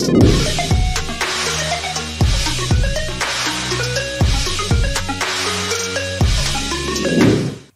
Thank you.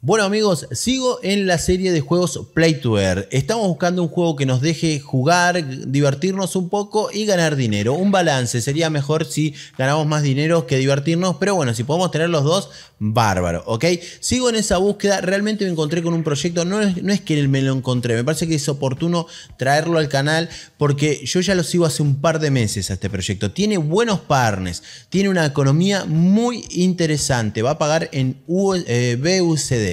Bueno amigos, sigo en la serie de juegos Play to Earn. Estamos buscando un juego que nos deje jugar, divertirnos un poco y ganar dinero. Un balance, sería mejor si ganamos más dinero que divertirnos, pero bueno, si podemos tener los dos, bárbaro, ¿ok? Sigo en esa búsqueda, realmente me encontré con un proyecto, no es, no es que me lo encontré, me parece que es oportuno traerlo al canal porque yo ya lo sigo hace un par de meses a este proyecto. Tiene buenos partners, tiene una economía muy interesante, va a pagar en eh, BUCD.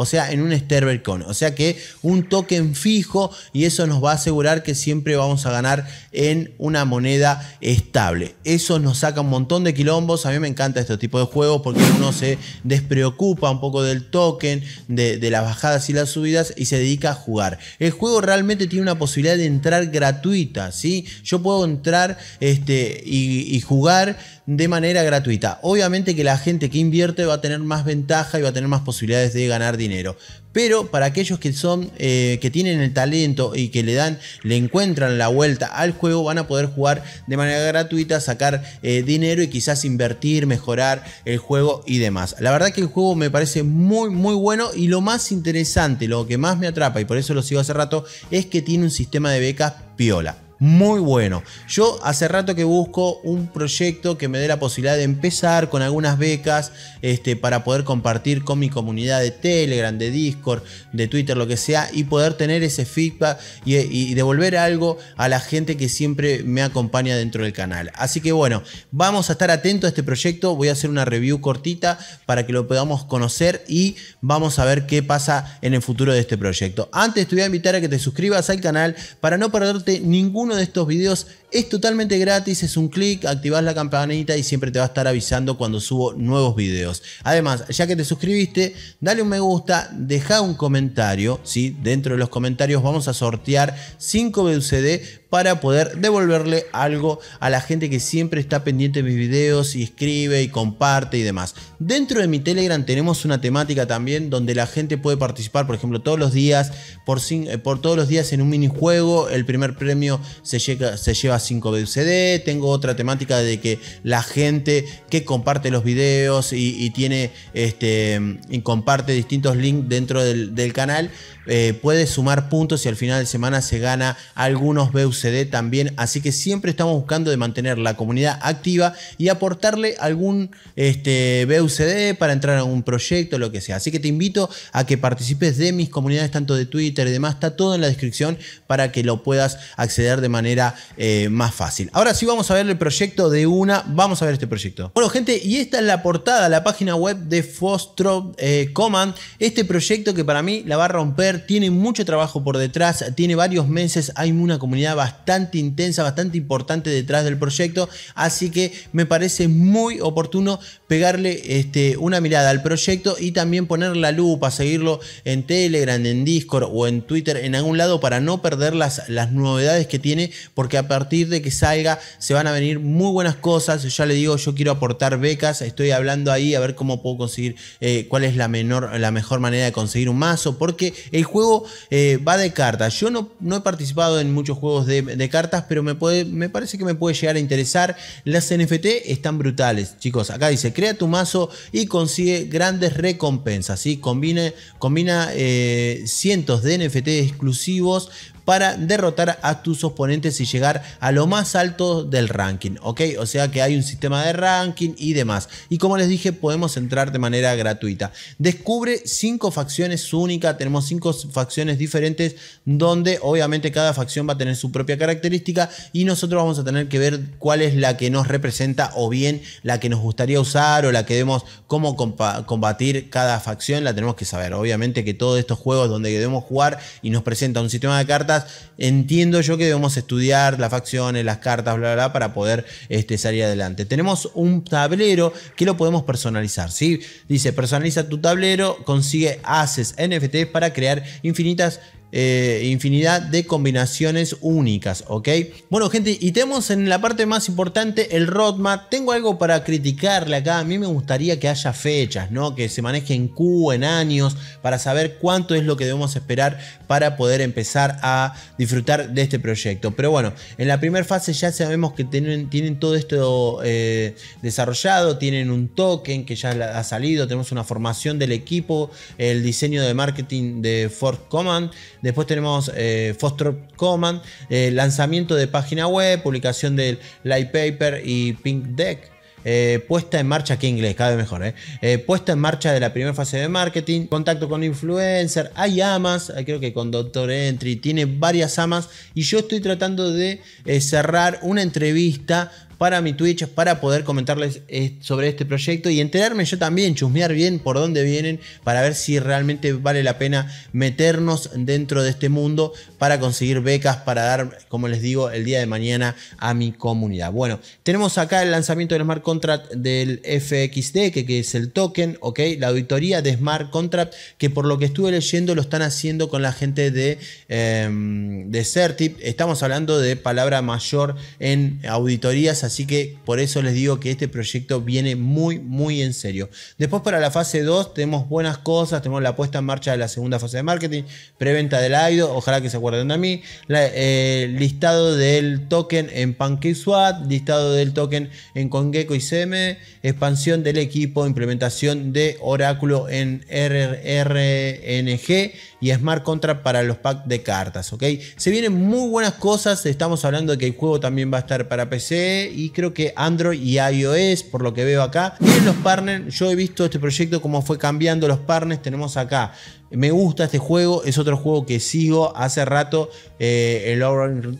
o sea, en un con, O sea que un token fijo y eso nos va a asegurar que siempre vamos a ganar en una moneda estable. Eso nos saca un montón de quilombos. A mí me encanta este tipo de juegos porque uno se despreocupa un poco del token, de, las bajadas y las subidas y se dedica a jugar. El juego realmente tiene una posibilidad de entrar gratuita, ¿sí? Yo puedo entrar este, y jugar de manera gratuita. Obviamente que la gente que invierte va a tener más ventaja y va a tener más posibilidades de ganar dinero. Pero para aquellos que son, eh, que tienen el talento y que le dan, le encuentran la vuelta al juego, van a poder jugar de manera gratuita, sacar eh, dinero y quizás invertir, mejorar el juego y demás. La verdad que el juego me parece muy, muy bueno y lo más interesante, lo que más me atrapa y por eso lo sigo hace rato, es que tiene un sistema de becas piola muy bueno. Yo hace rato que busco un proyecto que me dé la posibilidad de empezar con algunas becas este, para poder compartir con mi comunidad de Telegram, de Discord, de Twitter, lo que sea, y poder tener ese feedback y, y devolver algo a la gente que siempre me acompaña dentro del canal. Así que bueno, vamos a estar atentos a este proyecto. Voy a hacer una review cortita para que lo podamos conocer y vamos a ver qué pasa en el futuro de este proyecto. Antes te voy a invitar a que te suscribas al canal para no perderte ningún de estos videos. Es totalmente gratis, es un clic, activas la campanita y siempre te va a estar avisando cuando subo nuevos videos. Además, ya que te suscribiste, dale un me gusta, deja un comentario, si Dentro de los comentarios vamos a sortear 5 BCD para poder devolverle algo a la gente que siempre está pendiente de mis videos y escribe y comparte y demás. Dentro de mi Telegram tenemos una temática también donde la gente puede participar, por ejemplo, todos los días, por, eh, por todos los días en un minijuego, el primer premio se, lleva 5 BUCD, tengo otra temática de que la gente que comparte los videos y, tiene este, y comparte distintos links dentro del, canal, eh, puede sumar puntos y al final de semana se gana algunos BUCD también. Así que siempre estamos buscando de mantener la comunidad activa y aportarle algún este, BUCD para entrar a un proyecto, lo que sea. Así que te invito a que participes de mis comunidades, tanto de Twitter y demás. Está todo en la descripción para que lo puedas acceder de manera eh, más fácil. Ahora sí vamos a ver el proyecto de una, vamos a ver este proyecto. Bueno gente, y esta es la portada, la página web de Fostro eh, Command, este proyecto que para mí la va a romper, tiene mucho trabajo por detrás, tiene varios meses, hay una comunidad bastante intensa, bastante importante detrás del proyecto, así que me parece muy oportuno pegarle este, una mirada al proyecto y también poner la lupa, seguirlo en Telegram, en Discord o en Twitter, en algún lado para no perder las, las novedades que tiene, porque a partir de que salga se van a venir muy buenas cosas. Ya le digo, yo quiero aportar becas, estoy hablando ahí a ver cómo puedo conseguir, eh, cuál es la, menor, la mejor manera de conseguir un mazo, porque el juego eh, va de cartas. Yo no, no he participado en muchos juegos de, cartas, pero me, puede, me parece que me puede llegar a interesar. Las NFT están brutales, chicos. Acá dice, que crea tu mazo y consigue grandes recompensas. combina eh, cientos de NFT exclusivos para derrotar a tus oponentes y llegar a lo más alto del ranking, ¿ok? O sea que hay un sistema de ranking y demás. Y como les dije, podemos entrar de manera gratuita. Descubre cinco facciones únicas, tenemos cinco facciones diferentes donde obviamente cada facción va a tener su propia característica y nosotros vamos a tener que ver cuál es la que nos representa o bien la que nos gustaría usar o la que vemos cómo combatir cada facción, la tenemos que saber. Obviamente que todos estos juegos donde debemos jugar y nos presenta un sistema de cartas, Entiendo yo que debemos estudiar las facciones, las cartas, bla, bla, bla, para poder este, salir adelante. Tenemos un tablero que lo podemos personalizar, ¿sí? Dice, personaliza tu tablero, consigue haces NFTs para crear infinitas eh, infinidad de combinaciones únicas, ¿ok? Bueno, gente, y tenemos en la parte más importante el roadmap. Tengo algo para criticarle acá. A mí me gustaría que haya fechas, ¿no? Que se maneje en Q, en años, para saber cuánto es lo que debemos esperar para poder empezar a disfrutar de este proyecto. Pero bueno, en la primera fase ya sabemos que tienen, tienen todo esto eh, desarrollado, tienen un token que ya ha salido, tenemos una formación del equipo, el diseño de marketing de Ford Command Después tenemos eh, Foster Command, eh, lanzamiento de página web, publicación del Light Paper y Pink Deck. Eh, puesta en marcha, que inglés, cada vez mejor, eh. puesta en marcha de la primera fase de marketing, contacto con influencer, hay amas, creo que con Doctor Entry, tiene varias amas y yo estoy tratando de cerrar una entrevista para mi Twitch, para poder comentarles eh, sobre este proyecto y enterarme yo también, chusmear bien por dónde vienen, para ver si realmente vale la pena meternos dentro de este mundo para conseguir becas, para dar, como les digo, el día de mañana a mi comunidad. Bueno, tenemos acá el lanzamiento del smart contract del FXD, que, que es el token, ¿ok? La auditoría de smart contract, que por lo que estuve leyendo lo están haciendo con la gente de, em, de Certip. Estamos hablando de palabra mayor en auditorías, así que por eso les digo que este proyecto viene muy, muy en serio. Después para la fase 2 tenemos buenas cosas, tenemos la puesta en marcha de la segunda fase de marketing, preventa del IDO, ojalá que se acuerden de mí, eh, listado del token en PancakeSwap, listado del token en Congeco y CM, expansión del equipo, implementación de Oráculo en RRNG y Smart Contract para los packs de cartas, ¿ok? Se vienen muy buenas cosas, estamos hablando de que el juego también va a estar para PC y creo que Android y iOS, por lo que veo acá. Miren los partners, yo he visto este proyecto cómo fue cambiando los partners. Tenemos acá me gusta este juego, es otro juego que sigo hace rato, eh, el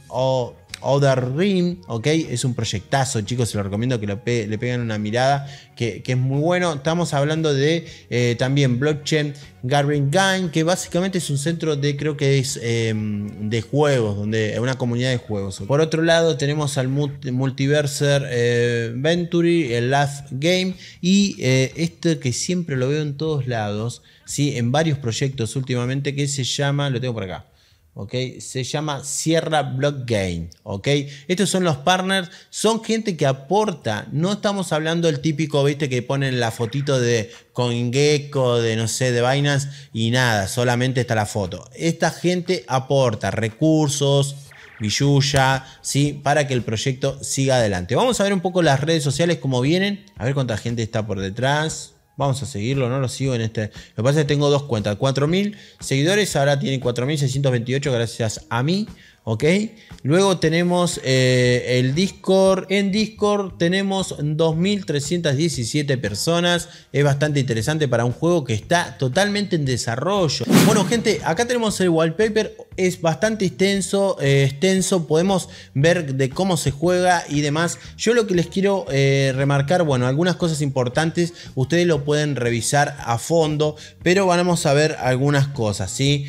oh, Other Rim, ¿ok? Es un proyectazo, chicos, se lo recomiendo que le peguen una mirada, que, es muy bueno. Estamos hablando de eh, también Blockchain Garden Gang que básicamente es un centro de, creo que es em, de juegos, donde eh, una comunidad de juegos. Por otro lado, tenemos al Multiverser eh, Venturi, el Last Game, y este que siempre lo veo en todos lados, ¿sí? en varios proyectos últimamente, que se llama, lo tengo por acá. Se llama Sierra Block ¿ok? Estos son los partners, son gente que aporta, no estamos hablando del típico, que ponen la fotito de CoinGecko, de no sé, de vainas y nada, solamente está la foto. Esta gente aporta recursos, billulla, ¿sí? Para que el proyecto siga adelante. Vamos a ver un poco las redes sociales, cómo vienen, a ver cuánta gente está por detrás. Vamos a seguirlo, no lo sigo en este. Lo que pasa es que tengo dos cuentas, 4.000 seguidores, ahora tiene 4.628 gracias a mí. ¿ok? Luego tenemos eh, el Discord. En Discord tenemos 2.317 personas. Es bastante interesante para un juego que está totalmente en desarrollo. Bueno, gente, acá tenemos el wallpaper. Es bastante extenso, eh, extenso. Podemos ver de cómo se juega y demás. Yo lo que les quiero eh, remarcar, bueno, algunas cosas importantes. Ustedes lo pueden revisar a fondo, pero vamos a ver algunas cosas, ¿sí?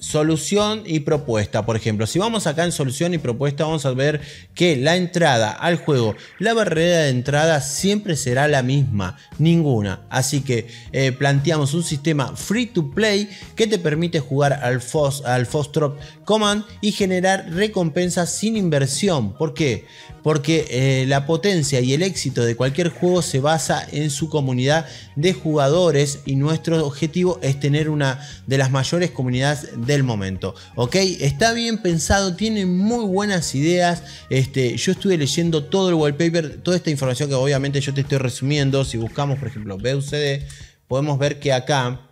solución y propuesta. Por ejemplo, si vamos acá en solución y propuesta, vamos a ver que la entrada al juego, la barrera de entrada siempre será la misma, ninguna. Así que eh, planteamos un sistema free to play que te permite jugar al, Fos, al Fostrop Command y generar recompensas sin inversión. ¿Por qué? Porque eh, la potencia y el éxito de cualquier juego se basa en su comunidad de jugadores y nuestro objetivo es tener una de las mayores comunidades de del momento. ¿Ok? Está bien pensado, tiene muy buenas ideas. Este, yo estuve leyendo todo el wallpaper, toda esta información que obviamente yo te estoy resumiendo. Si buscamos, por ejemplo, BUCD, podemos ver que acá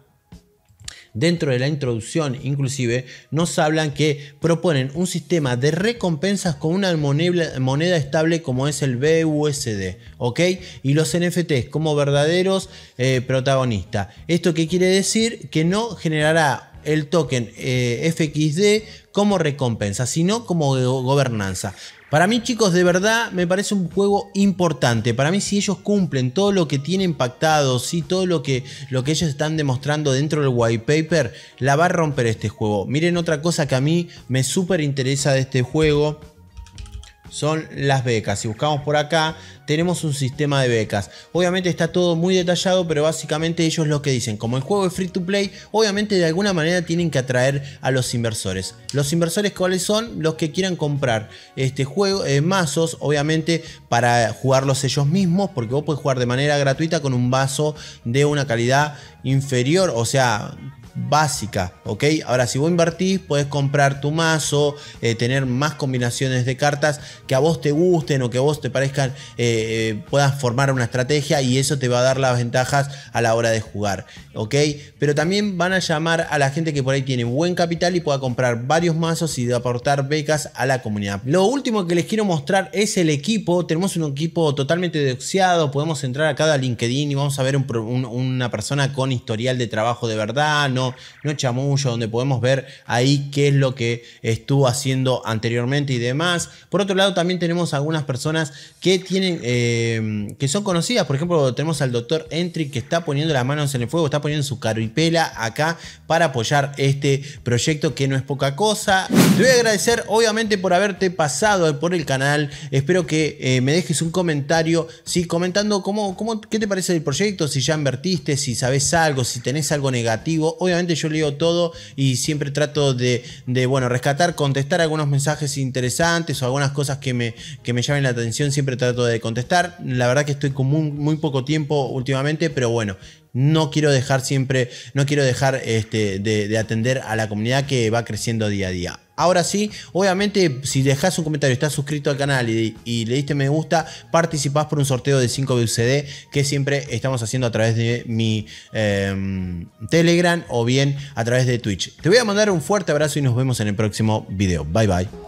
dentro de la introducción inclusive, nos hablan que proponen un sistema de recompensas con una moneda estable como es el BUSD, ¿ok? Y los NFTs como verdaderos eh, protagonistas. ¿Esto qué quiere decir? Que no generará el token eh, FXD como recompensa, sino como gobernanza. Para mí chicos, de verdad me parece un juego importante. Para mí si ellos cumplen todo lo que tienen pactado, si todo lo que, lo que ellos están demostrando dentro del white paper, la va a romper este juego. Miren otra cosa que a mí me súper interesa de este juego son las becas. Si buscamos por acá, tenemos un sistema de becas. Obviamente está todo muy detallado, pero básicamente ellos lo que dicen, como el juego es free to play, obviamente de alguna manera tienen que atraer a los inversores. Los inversores cuáles son los que quieran comprar este juego eh, mazos, obviamente para jugarlos ellos mismos, porque vos podés jugar de manera gratuita con un vaso de una calidad inferior, o sea, básica, ¿ok? Ahora, si vos invertís, puedes comprar tu mazo, eh, tener más combinaciones de cartas que a vos te gusten o que a vos te parezcan, eh, eh, puedas formar una estrategia y eso te va a dar las ventajas a la hora de jugar, ¿ok? Pero también van a llamar a la gente que por ahí tiene buen capital y pueda comprar varios mazos y aportar becas a la comunidad. Lo último que les quiero mostrar es el equipo. Tenemos un equipo totalmente deoxiado, podemos entrar a cada LinkedIn y vamos a ver una persona con historial de trabajo de verdad, no no, chamullo, donde podemos ver ahí qué es lo que estuvo haciendo anteriormente y demás. Por otro lado, también tenemos algunas personas que tienen, eh, que son conocidas. Por ejemplo, tenemos al doctor Entry que está poniendo las manos en el fuego, está poniendo su caripela acá para apoyar este proyecto que no es poca cosa. Te voy a agradecer, obviamente, por haberte pasado por el canal. Espero que eh, me dejes un comentario, ¿sí? comentando cómo, cómo, qué te parece el proyecto, si ya invertiste, si sabes algo, si tenés algo negativo. Obviamente, yo leo todo y siempre trato de, bueno, rescatar, contestar algunos mensajes interesantes o algunas cosas que me, que me llamen la atención, siempre trato de contestar. La verdad que estoy con muy poco tiempo últimamente, pero bueno, no quiero dejar siempre, no quiero dejar este, de, atender a la comunidad que va creciendo día a día. Ahora sí, obviamente, si dejas un comentario, estás suscrito al canal y, le diste me gusta, participás por un sorteo de 5 BUCD que siempre estamos haciendo a través de mi em, Telegram o bien a través de Twitch. Te voy a mandar un fuerte abrazo y nos vemos en el próximo video. Bye bye.